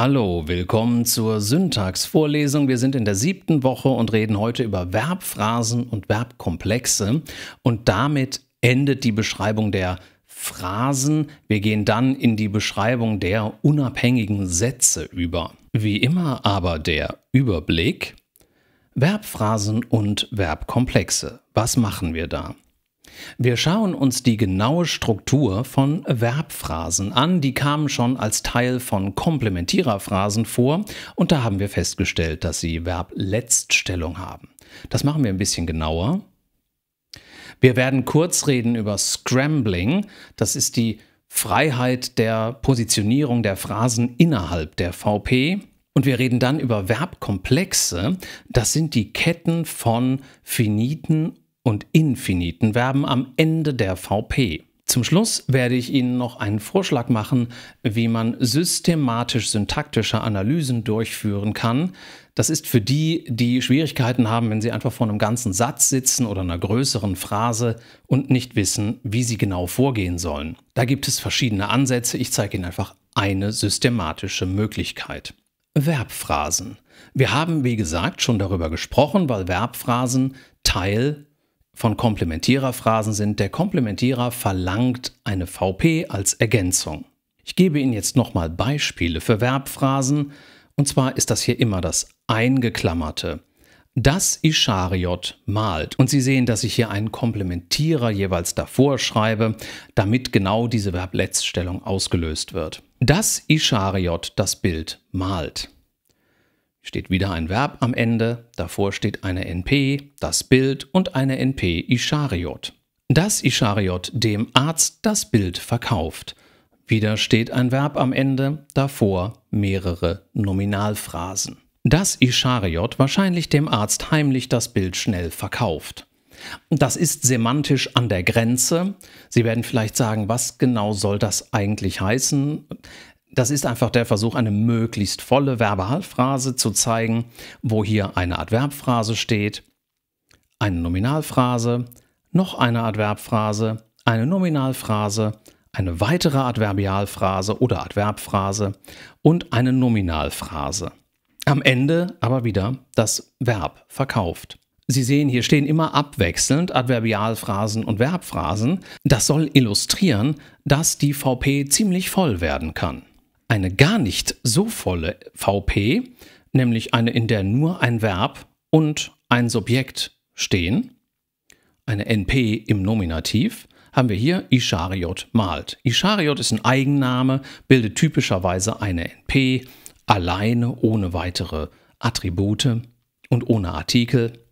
Hallo, willkommen zur Syntaxvorlesung. Wir sind in der siebten Woche und reden heute über Verbphrasen und Verbkomplexe. Und damit endet die Beschreibung der Phrasen. Wir gehen dann in die Beschreibung der unabhängigen Sätze über. Wie immer aber der Überblick. Verbphrasen und Verbkomplexe. Was machen wir da? Wir schauen uns die genaue Struktur von Verbphrasen an. Die kamen schon als Teil von Komplementiererphrasen vor und da haben wir festgestellt, dass sie Verbletztstellung haben. Das machen wir ein bisschen genauer. Wir werden kurz reden über Scrambling. Das ist die Freiheit der Positionierung der Phrasen innerhalb der VP. Und wir reden dann über Verbkomplexe. Das sind die Ketten von Finiten und infiniten Verben am Ende der VP. Zum Schluss werde ich Ihnen noch einen Vorschlag machen, wie man systematisch-syntaktische Analysen durchführen kann. Das ist für die, die Schwierigkeiten haben, wenn sie einfach vor einem ganzen Satz sitzen oder einer größeren Phrase und nicht wissen, wie sie genau vorgehen sollen. Da gibt es verschiedene Ansätze. Ich zeige Ihnen einfach eine systematische Möglichkeit. Verbphrasen. Wir haben, wie gesagt, schon darüber gesprochen, weil Verbphrasen Teil von Komplementärerphrasen sind. Der Komplementierer verlangt eine VP als Ergänzung. Ich gebe Ihnen jetzt nochmal Beispiele für Verbphrasen. Und zwar ist das hier immer das Eingeklammerte. Das Ischariot malt. Und Sie sehen, dass ich hier einen Komplementierer jeweils davor schreibe, damit genau diese Verbletzstellung ausgelöst wird. Das Ischariot das Bild malt steht wieder ein Verb am Ende, davor steht eine NP, das Bild und eine NP Ischariot. Das Ischariot dem Arzt das Bild verkauft. Wieder steht ein Verb am Ende, davor mehrere Nominalphrasen. Das Ischariot wahrscheinlich dem Arzt heimlich das Bild schnell verkauft. Das ist semantisch an der Grenze. Sie werden vielleicht sagen, was genau soll das eigentlich heißen? Das ist einfach der Versuch, eine möglichst volle Verbalphrase zu zeigen, wo hier eine Adverbphrase steht, eine Nominalphrase, noch eine Adverbphrase, eine Nominalphrase, eine weitere Adverbialphrase oder Adverbphrase und eine Nominalphrase. Am Ende aber wieder das Verb verkauft. Sie sehen, hier stehen immer abwechselnd Adverbialphrasen und Verbphrasen. Das soll illustrieren, dass die VP ziemlich voll werden kann eine gar nicht so volle VP, nämlich eine, in der nur ein Verb und ein Subjekt stehen, eine NP im Nominativ, haben wir hier Ischariot malt. Ischariot ist ein Eigenname, bildet typischerweise eine NP, alleine, ohne weitere Attribute und ohne Artikel.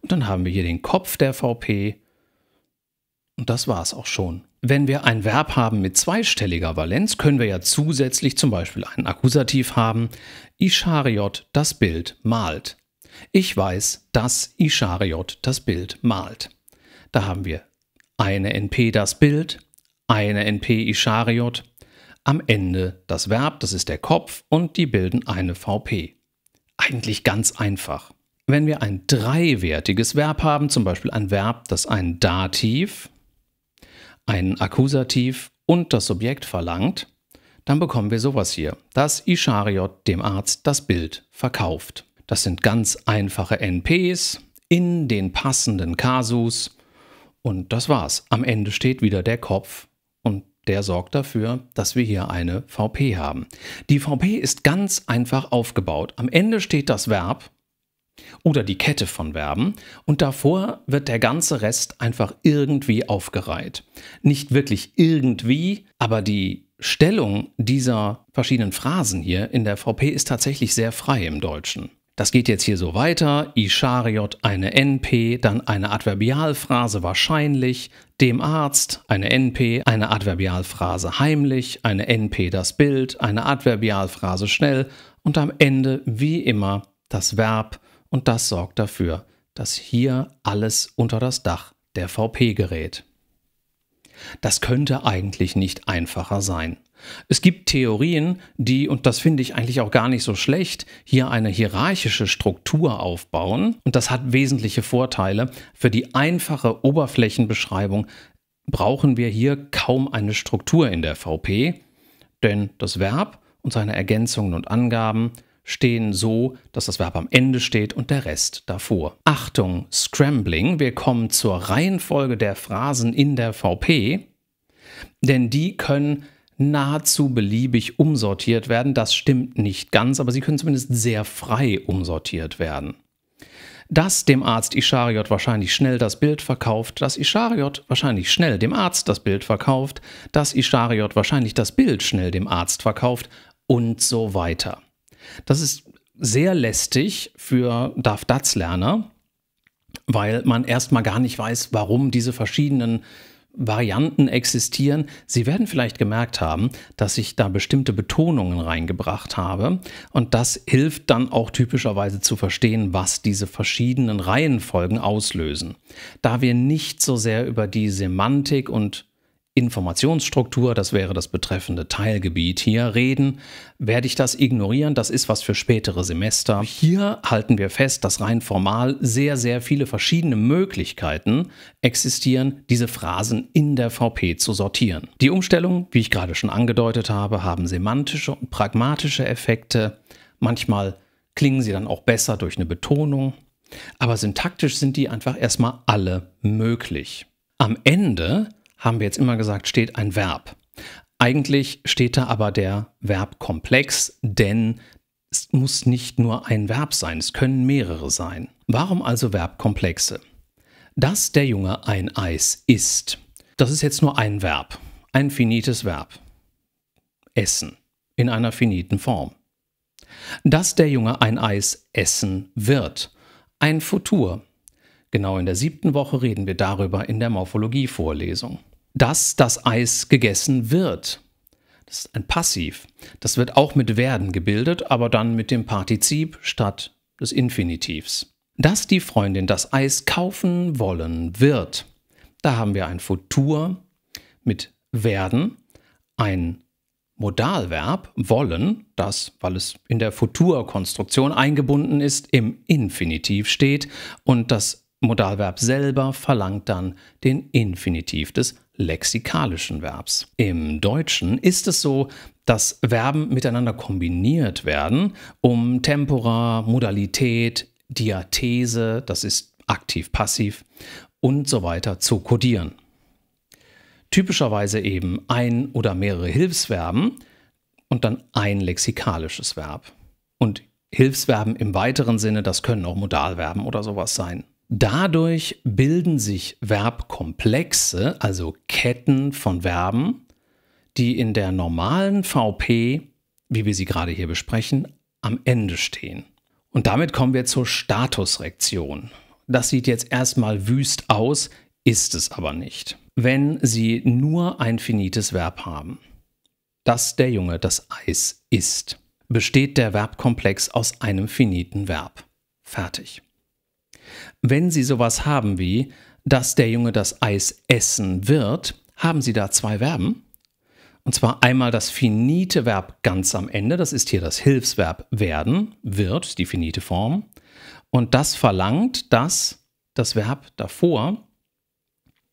Und dann haben wir hier den Kopf der VP, und das war es auch schon. Wenn wir ein Verb haben mit zweistelliger Valenz, können wir ja zusätzlich zum Beispiel einen Akkusativ haben. Ischariot das Bild malt. Ich weiß, dass Ischariot das Bild malt. Da haben wir eine NP das Bild, eine NP Ischariot, am Ende das Verb, das ist der Kopf und die bilden eine VP. Eigentlich ganz einfach. Wenn wir ein dreiwertiges Verb haben, zum Beispiel ein Verb, das einen Dativ, einen Akkusativ und das Subjekt verlangt, dann bekommen wir sowas hier, dass Ischariot dem Arzt das Bild verkauft. Das sind ganz einfache NPs in den passenden Kasus und das war's. Am Ende steht wieder der Kopf und der sorgt dafür, dass wir hier eine VP haben. Die VP ist ganz einfach aufgebaut. Am Ende steht das Verb oder die Kette von Verben und davor wird der ganze Rest einfach irgendwie aufgereiht. Nicht wirklich irgendwie, aber die Stellung dieser verschiedenen Phrasen hier in der VP ist tatsächlich sehr frei im Deutschen. Das geht jetzt hier so weiter. Ischariot eine NP, dann eine Adverbialphrase wahrscheinlich, dem Arzt eine NP, eine Adverbialphrase heimlich, eine NP das Bild, eine Adverbialphrase schnell und am Ende wie immer das Verb und das sorgt dafür, dass hier alles unter das Dach der VP gerät. Das könnte eigentlich nicht einfacher sein. Es gibt Theorien, die, und das finde ich eigentlich auch gar nicht so schlecht, hier eine hierarchische Struktur aufbauen, und das hat wesentliche Vorteile. Für die einfache Oberflächenbeschreibung brauchen wir hier kaum eine Struktur in der VP, denn das Verb und seine Ergänzungen und Angaben, stehen so, dass das Verb am Ende steht und der Rest davor. Achtung, Scrambling, wir kommen zur Reihenfolge der Phrasen in der VP, denn die können nahezu beliebig umsortiert werden. Das stimmt nicht ganz, aber sie können zumindest sehr frei umsortiert werden. Dass dem Arzt Ischariot wahrscheinlich schnell das Bild verkauft, dass Ischariot wahrscheinlich schnell dem Arzt das Bild verkauft, dass Ischariot wahrscheinlich das Bild schnell dem Arzt verkauft und so weiter. Das ist sehr lästig für darf dats lerner weil man erstmal gar nicht weiß, warum diese verschiedenen Varianten existieren. Sie werden vielleicht gemerkt haben, dass ich da bestimmte Betonungen reingebracht habe und das hilft dann auch typischerweise zu verstehen, was diese verschiedenen Reihenfolgen auslösen. Da wir nicht so sehr über die Semantik und Informationsstruktur, das wäre das betreffende Teilgebiet hier, reden, werde ich das ignorieren. Das ist was für spätere Semester. Hier halten wir fest, dass rein formal sehr, sehr viele verschiedene Möglichkeiten existieren, diese Phrasen in der VP zu sortieren. Die Umstellung, wie ich gerade schon angedeutet habe, haben semantische und pragmatische Effekte. Manchmal klingen sie dann auch besser durch eine Betonung. Aber syntaktisch sind die einfach erstmal alle möglich. Am Ende haben wir jetzt immer gesagt, steht ein Verb. Eigentlich steht da aber der Verbkomplex, denn es muss nicht nur ein Verb sein, es können mehrere sein. Warum also Verbkomplexe? Dass der Junge ein Eis isst. Das ist jetzt nur ein Verb, ein finites Verb. Essen in einer finiten Form. Dass der Junge ein Eis essen wird. Ein Futur. Genau in der siebten Woche reden wir darüber in der Morphologie-Vorlesung dass das Eis gegessen wird. Das ist ein Passiv. Das wird auch mit werden gebildet, aber dann mit dem Partizip statt des Infinitivs. Dass die Freundin das Eis kaufen wollen wird. Da haben wir ein Futur mit werden, ein Modalverb wollen, das, weil es in der Futurkonstruktion eingebunden ist, im Infinitiv steht und das Modalverb selber verlangt dann den Infinitiv des lexikalischen Verbs. Im Deutschen ist es so, dass Verben miteinander kombiniert werden, um Tempora, Modalität, Diathese, das ist aktiv-passiv und so weiter zu kodieren. Typischerweise eben ein oder mehrere Hilfsverben und dann ein lexikalisches Verb. Und Hilfsverben im weiteren Sinne, das können auch Modalverben oder sowas sein. Dadurch bilden sich Verbkomplexe, also Ketten von Verben, die in der normalen VP, wie wir sie gerade hier besprechen, am Ende stehen. Und damit kommen wir zur Statusrektion. Das sieht jetzt erstmal wüst aus, ist es aber nicht. Wenn Sie nur ein finites Verb haben, dass der Junge das Eis isst, besteht der Verbkomplex aus einem finiten Verb. Fertig. Wenn Sie sowas haben wie, dass der Junge das Eis essen wird, haben Sie da zwei Verben. Und zwar einmal das finite Verb ganz am Ende, das ist hier das Hilfsverb werden, wird, die finite Form. Und das verlangt, dass das Verb davor,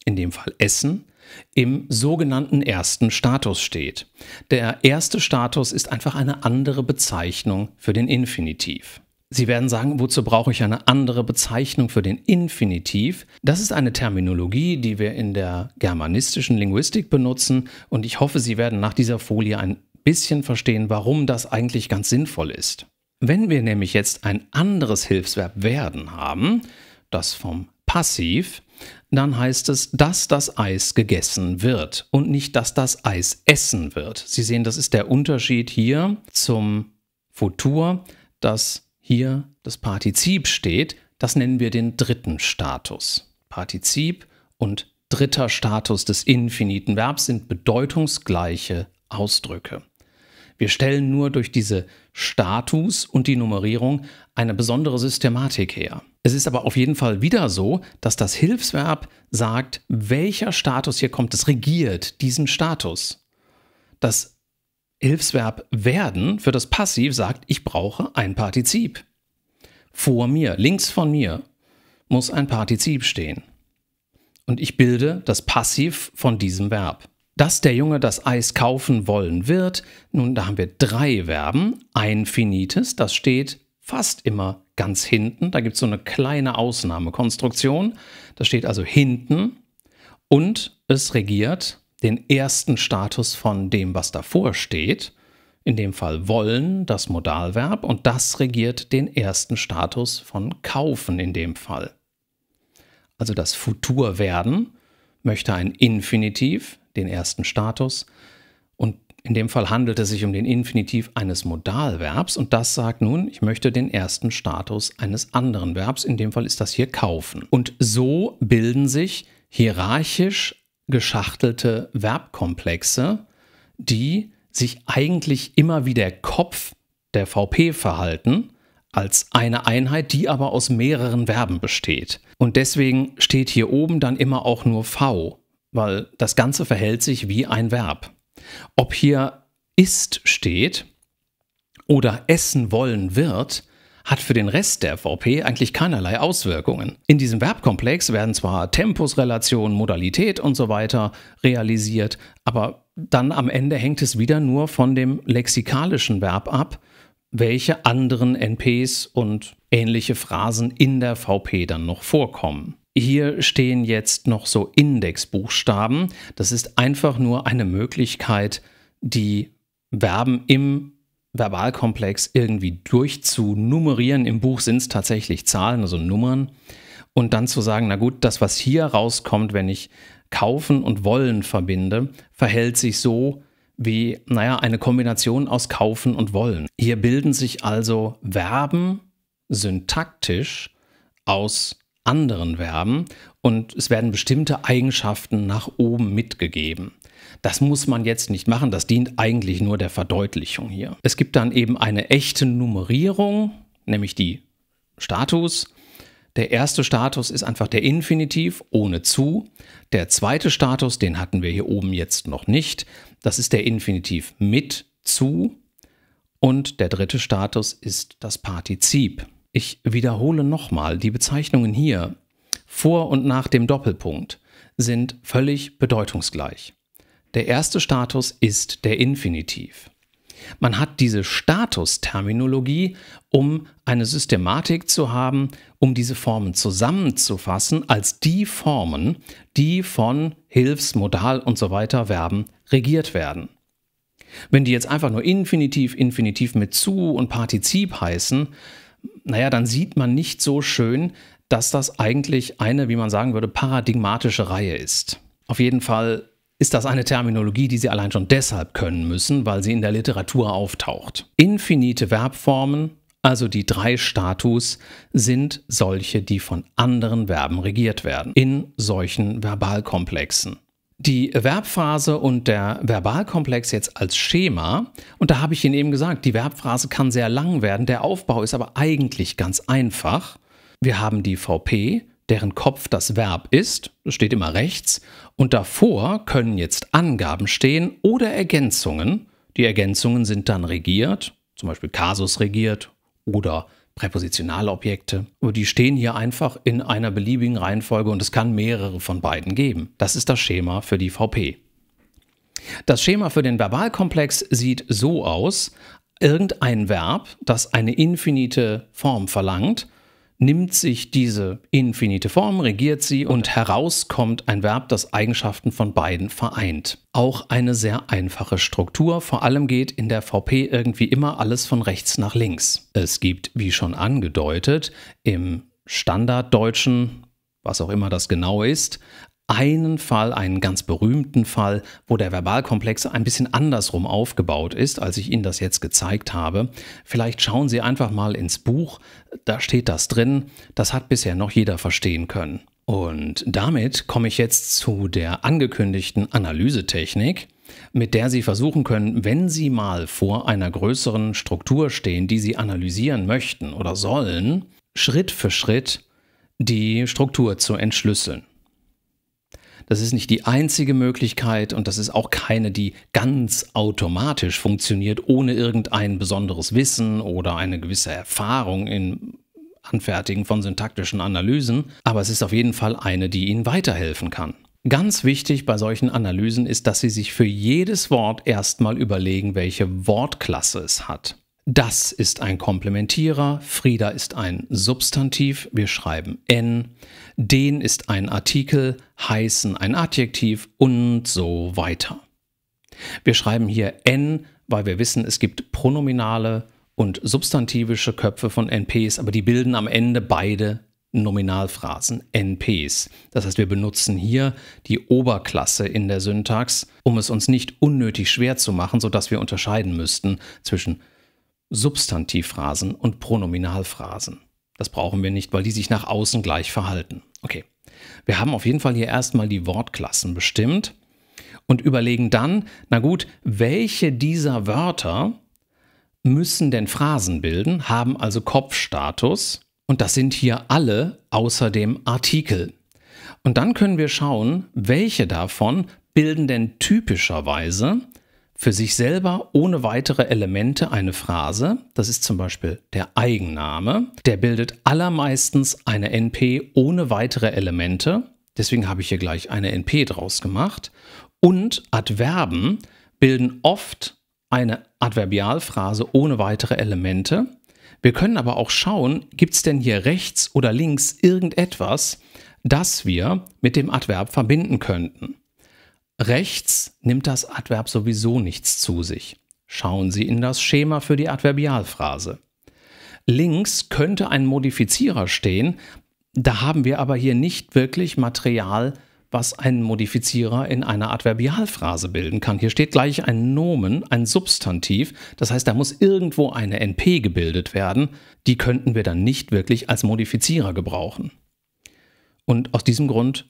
in dem Fall essen, im sogenannten ersten Status steht. Der erste Status ist einfach eine andere Bezeichnung für den Infinitiv. Sie werden sagen, wozu brauche ich eine andere Bezeichnung für den Infinitiv? Das ist eine Terminologie, die wir in der germanistischen Linguistik benutzen und ich hoffe, Sie werden nach dieser Folie ein bisschen verstehen, warum das eigentlich ganz sinnvoll ist. Wenn wir nämlich jetzt ein anderes Hilfsverb werden haben, das vom Passiv, dann heißt es, dass das Eis gegessen wird und nicht, dass das Eis essen wird. Sie sehen, das ist der Unterschied hier zum Futur, das hier das Partizip steht, das nennen wir den dritten Status. Partizip und dritter Status des infiniten Verbs sind bedeutungsgleiche Ausdrücke. Wir stellen nur durch diese Status und die Nummerierung eine besondere Systematik her. Es ist aber auf jeden Fall wieder so, dass das Hilfsverb sagt, welcher Status hier kommt. Es regiert diesen Status. Das Hilfsverb werden für das Passiv sagt, ich brauche ein Partizip. Vor mir, links von mir, muss ein Partizip stehen. Und ich bilde das Passiv von diesem Verb. Dass der Junge das Eis kaufen wollen wird, nun, da haben wir drei Verben. Ein Finites, das steht fast immer ganz hinten. Da gibt es so eine kleine Ausnahmekonstruktion. Das steht also hinten und es regiert den ersten Status von dem, was davor steht, in dem Fall wollen, das Modalverb, und das regiert den ersten Status von kaufen in dem Fall. Also das Futur werden möchte ein Infinitiv, den ersten Status, und in dem Fall handelt es sich um den Infinitiv eines Modalverbs und das sagt nun, ich möchte den ersten Status eines anderen Verbs, in dem Fall ist das hier kaufen. Und so bilden sich hierarchisch geschachtelte Verbkomplexe, die sich eigentlich immer wie der Kopf der VP verhalten, als eine Einheit, die aber aus mehreren Verben besteht. Und deswegen steht hier oben dann immer auch nur V, weil das Ganze verhält sich wie ein Verb. Ob hier ist steht oder essen wollen wird, hat für den Rest der VP eigentlich keinerlei Auswirkungen. In diesem Verbkomplex werden zwar Tempusrelation, Modalität und so weiter realisiert, aber dann am Ende hängt es wieder nur von dem lexikalischen Verb ab, welche anderen NPs und ähnliche Phrasen in der VP dann noch vorkommen. Hier stehen jetzt noch so Indexbuchstaben. Das ist einfach nur eine Möglichkeit, die Verben im Verbalkomplex irgendwie durchzunummerieren. Im Buch sind es tatsächlich Zahlen, also Nummern. Und dann zu sagen, na gut, das, was hier rauskommt, wenn ich kaufen und wollen verbinde, verhält sich so wie, naja, eine Kombination aus kaufen und wollen. Hier bilden sich also Verben syntaktisch aus anderen Verben und es werden bestimmte Eigenschaften nach oben mitgegeben. Das muss man jetzt nicht machen, das dient eigentlich nur der Verdeutlichung hier. Es gibt dann eben eine echte Nummerierung, nämlich die Status. Der erste Status ist einfach der Infinitiv ohne zu. Der zweite Status, den hatten wir hier oben jetzt noch nicht, das ist der Infinitiv mit zu. Und der dritte Status ist das Partizip. Ich wiederhole nochmal, die Bezeichnungen hier vor und nach dem Doppelpunkt sind völlig bedeutungsgleich. Der erste Status ist der Infinitiv. Man hat diese Statusterminologie, um eine Systematik zu haben, um diese Formen zusammenzufassen als die Formen, die von Hilfs-, Modal- und so weiter Verben regiert werden. Wenn die jetzt einfach nur Infinitiv, Infinitiv mit zu und Partizip heißen, naja, dann sieht man nicht so schön, dass das eigentlich eine, wie man sagen würde, paradigmatische Reihe ist. Auf jeden Fall ist das eine Terminologie, die Sie allein schon deshalb können müssen, weil sie in der Literatur auftaucht. Infinite Verbformen, also die drei Status, sind solche, die von anderen Verben regiert werden, in solchen Verbalkomplexen. Die Verbphase und der Verbalkomplex jetzt als Schema, und da habe ich Ihnen eben gesagt, die Verbphrase kann sehr lang werden, der Aufbau ist aber eigentlich ganz einfach. Wir haben die VP, deren Kopf das Verb ist, das steht immer rechts, und davor können jetzt Angaben stehen oder Ergänzungen. Die Ergänzungen sind dann regiert, zum Beispiel Kasus regiert oder präpositionale Objekte. Aber die stehen hier einfach in einer beliebigen Reihenfolge und es kann mehrere von beiden geben. Das ist das Schema für die VP. Das Schema für den Verbalkomplex sieht so aus. Irgendein Verb, das eine infinite Form verlangt, nimmt sich diese infinite Form, regiert sie und heraus kommt ein Verb, das Eigenschaften von beiden vereint. Auch eine sehr einfache Struktur, vor allem geht in der VP irgendwie immer alles von rechts nach links. Es gibt, wie schon angedeutet, im Standarddeutschen was auch immer das genau ist, einen Fall, einen ganz berühmten Fall, wo der Verbalkomplex ein bisschen andersrum aufgebaut ist, als ich Ihnen das jetzt gezeigt habe. Vielleicht schauen Sie einfach mal ins Buch, da steht das drin, das hat bisher noch jeder verstehen können. Und damit komme ich jetzt zu der angekündigten Analysetechnik mit der Sie versuchen können, wenn Sie mal vor einer größeren Struktur stehen, die Sie analysieren möchten oder sollen, Schritt für Schritt die Struktur zu entschlüsseln. Das ist nicht die einzige Möglichkeit und das ist auch keine, die ganz automatisch funktioniert, ohne irgendein besonderes Wissen oder eine gewisse Erfahrung im Anfertigen von syntaktischen Analysen, aber es ist auf jeden Fall eine, die Ihnen weiterhelfen kann. Ganz wichtig bei solchen Analysen ist, dass Sie sich für jedes Wort erstmal überlegen, welche Wortklasse es hat. Das ist ein Komplementierer, Frieda ist ein Substantiv, wir schreiben n, den ist ein Artikel, heißen ein Adjektiv und so weiter. Wir schreiben hier n, weil wir wissen, es gibt pronominale und substantivische Köpfe von NPs, aber die bilden am Ende beide Nominalphrasen, NPs. Das heißt, wir benutzen hier die Oberklasse in der Syntax, um es uns nicht unnötig schwer zu machen, sodass wir unterscheiden müssten zwischen Substantivphrasen und Pronominalphrasen. Das brauchen wir nicht, weil die sich nach außen gleich verhalten. Okay, wir haben auf jeden Fall hier erstmal die Wortklassen bestimmt und überlegen dann, na gut, welche dieser Wörter müssen denn Phrasen bilden, haben also Kopfstatus und das sind hier alle außer dem Artikel. Und dann können wir schauen, welche davon bilden denn typischerweise für sich selber ohne weitere Elemente eine Phrase. Das ist zum Beispiel der Eigenname. Der bildet allermeistens eine NP ohne weitere Elemente. Deswegen habe ich hier gleich eine NP draus gemacht. Und Adverben bilden oft eine Adverbialphrase ohne weitere Elemente. Wir können aber auch schauen, gibt es denn hier rechts oder links irgendetwas, das wir mit dem Adverb verbinden könnten. Rechts nimmt das Adverb sowieso nichts zu sich. Schauen Sie in das Schema für die Adverbialphrase. Links könnte ein Modifizierer stehen, da haben wir aber hier nicht wirklich Material, was einen Modifizierer in einer Adverbialphrase bilden kann. Hier steht gleich ein Nomen, ein Substantiv, das heißt, da muss irgendwo eine NP gebildet werden, die könnten wir dann nicht wirklich als Modifizierer gebrauchen. Und aus diesem Grund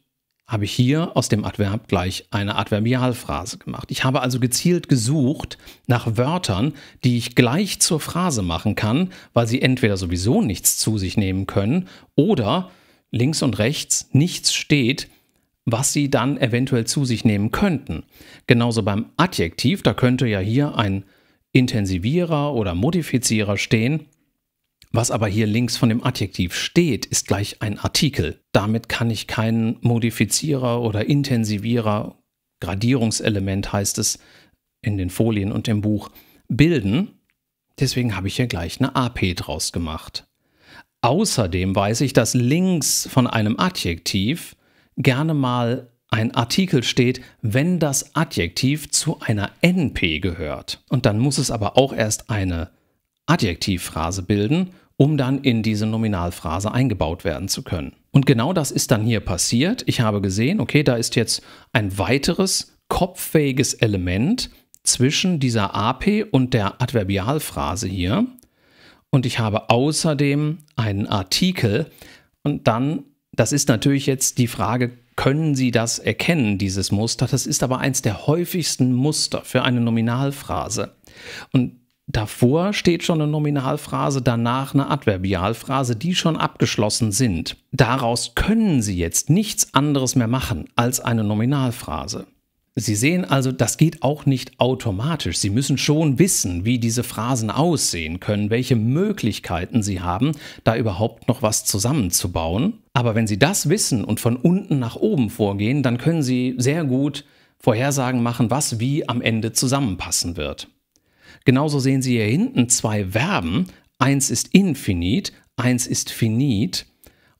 habe ich hier aus dem Adverb gleich eine Adverbialphrase gemacht. Ich habe also gezielt gesucht nach Wörtern, die ich gleich zur Phrase machen kann, weil sie entweder sowieso nichts zu sich nehmen können oder links und rechts nichts steht, was sie dann eventuell zu sich nehmen könnten. Genauso beim Adjektiv, da könnte ja hier ein Intensivierer oder Modifizierer stehen, was aber hier links von dem Adjektiv steht, ist gleich ein Artikel. Damit kann ich keinen Modifizierer oder Intensivierer, Gradierungselement heißt es in den Folien und im Buch, bilden. Deswegen habe ich hier gleich eine AP draus gemacht. Außerdem weiß ich, dass links von einem Adjektiv gerne mal ein Artikel steht, wenn das Adjektiv zu einer NP gehört. Und dann muss es aber auch erst eine Adjektivphrase bilden um dann in diese Nominalphrase eingebaut werden zu können. Und genau das ist dann hier passiert. Ich habe gesehen, okay, da ist jetzt ein weiteres kopffähiges Element zwischen dieser AP und der Adverbialphrase hier. Und ich habe außerdem einen Artikel. Und dann, das ist natürlich jetzt die Frage, können Sie das erkennen, dieses Muster? Das ist aber eins der häufigsten Muster für eine Nominalphrase. Und Davor steht schon eine Nominalphrase, danach eine Adverbialphrase, die schon abgeschlossen sind. Daraus können Sie jetzt nichts anderes mehr machen als eine Nominalphrase. Sie sehen also, das geht auch nicht automatisch. Sie müssen schon wissen, wie diese Phrasen aussehen können, welche Möglichkeiten Sie haben, da überhaupt noch was zusammenzubauen. Aber wenn Sie das wissen und von unten nach oben vorgehen, dann können Sie sehr gut Vorhersagen machen, was wie am Ende zusammenpassen wird. Genauso sehen Sie hier hinten zwei Verben. Eins ist infinit, eins ist finit.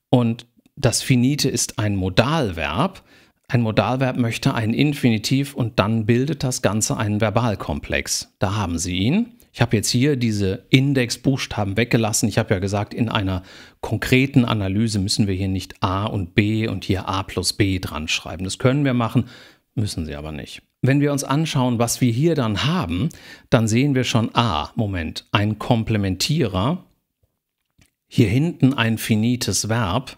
Und das Finite ist ein Modalverb. Ein Modalverb möchte ein Infinitiv und dann bildet das Ganze einen Verbalkomplex. Da haben Sie ihn. Ich habe jetzt hier diese Indexbuchstaben weggelassen. Ich habe ja gesagt, in einer konkreten Analyse müssen wir hier nicht a und b und hier a plus b dran schreiben. Das können wir machen, müssen Sie aber nicht. Wenn wir uns anschauen, was wir hier dann haben, dann sehen wir schon, ah, Moment, ein Komplementierer, hier hinten ein finites Verb,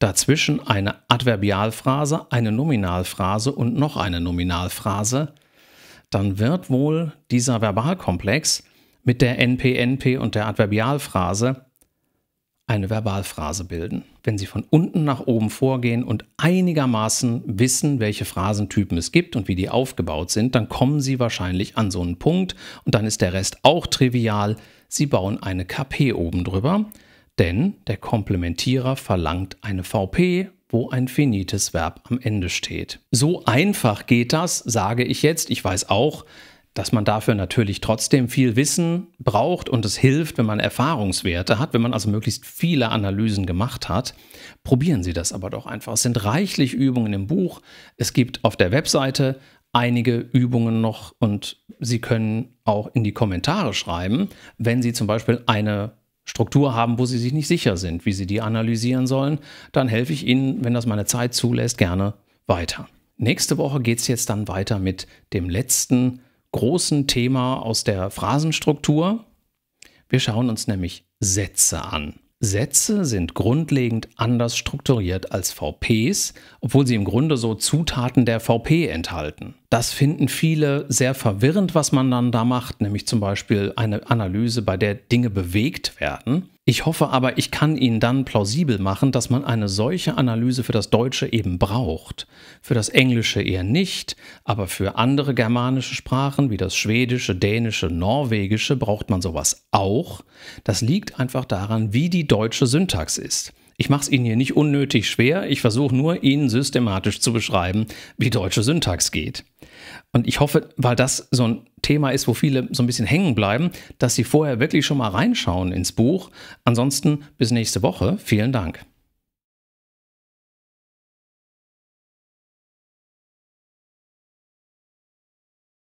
dazwischen eine Adverbialphrase, eine Nominalphrase und noch eine Nominalphrase, dann wird wohl dieser Verbalkomplex mit der NPNP und der Adverbialphrase eine Verbalphrase bilden. Wenn Sie von unten nach oben vorgehen und einigermaßen wissen, welche Phrasentypen es gibt und wie die aufgebaut sind, dann kommen Sie wahrscheinlich an so einen Punkt und dann ist der Rest auch trivial. Sie bauen eine KP oben drüber, denn der Komplementierer verlangt eine VP wo ein finites Verb am Ende steht. So einfach geht das, sage ich jetzt. Ich weiß auch, dass man dafür natürlich trotzdem viel Wissen braucht und es hilft, wenn man Erfahrungswerte hat, wenn man also möglichst viele Analysen gemacht hat. Probieren Sie das aber doch einfach. Es sind reichlich Übungen im Buch. Es gibt auf der Webseite einige Übungen noch und Sie können auch in die Kommentare schreiben, wenn Sie zum Beispiel eine Struktur haben, wo Sie sich nicht sicher sind, wie Sie die analysieren sollen, dann helfe ich Ihnen, wenn das meine Zeit zulässt, gerne weiter. Nächste Woche geht es jetzt dann weiter mit dem letzten großen Thema aus der Phrasenstruktur. Wir schauen uns nämlich Sätze an. Sätze sind grundlegend anders strukturiert als VPs, obwohl sie im Grunde so Zutaten der VP enthalten. Das finden viele sehr verwirrend, was man dann da macht, nämlich zum Beispiel eine Analyse, bei der Dinge bewegt werden. Ich hoffe aber, ich kann Ihnen dann plausibel machen, dass man eine solche Analyse für das Deutsche eben braucht. Für das Englische eher nicht, aber für andere germanische Sprachen wie das Schwedische, Dänische, Norwegische braucht man sowas auch. Das liegt einfach daran, wie die deutsche Syntax ist. Ich mache es Ihnen hier nicht unnötig schwer, ich versuche nur, Ihnen systematisch zu beschreiben, wie deutsche Syntax geht. Und ich hoffe, weil das so ein Thema ist, wo viele so ein bisschen hängen bleiben, dass sie vorher wirklich schon mal reinschauen ins Buch. Ansonsten bis nächste Woche. Vielen Dank.